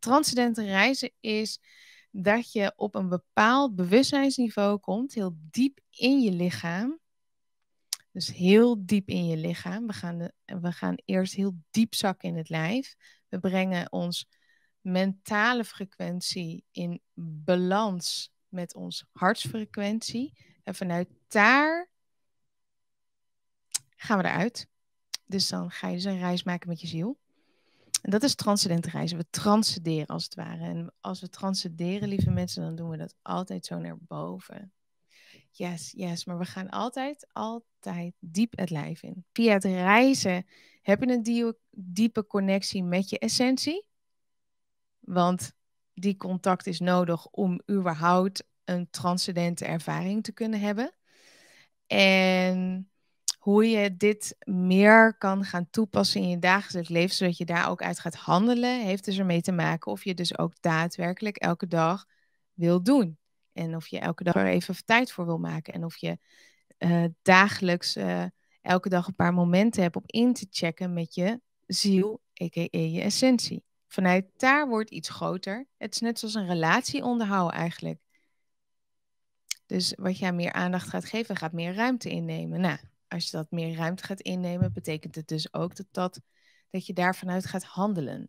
transcendente reizen is dat je op een bepaald bewustzijnsniveau komt, heel diep in je lichaam. Dus heel diep in je lichaam. We gaan, we gaan eerst heel diep zakken in het lijf. We brengen ons mentale frequentie in balans met ons hartsfrequentie. En vanuit daar gaan we eruit. Dus dan ga je dus een reis maken met je ziel. En dat is transcendente reizen. We transcenderen als het ware. En als we transcenderen, lieve mensen, dan doen we dat altijd zo naar boven. Yes, yes. Maar we gaan altijd, altijd diep het lijf in. Via het reizen heb je een diepe connectie met je essentie. Want die contact is nodig om überhaupt een transcendente ervaring te kunnen hebben. En hoe je dit meer kan gaan toepassen in je dagelijks leven, zodat je daar ook uit gaat handelen, heeft dus ermee te maken of je dus ook daadwerkelijk elke dag wil doen. En of je elke dag er even tijd voor wil maken. En of je eh, dagelijks eh, elke dag een paar momenten hebt om in te checken met je ziel, a.k.a. je essentie. Vanuit daar wordt iets groter. Het is net zoals een relatie onderhouden eigenlijk. Dus wat jij meer aandacht gaat geven, gaat meer ruimte innemen. Nou, als je dat meer ruimte gaat innemen, betekent het dus ook dat, dat, dat je daarvanuit gaat handelen.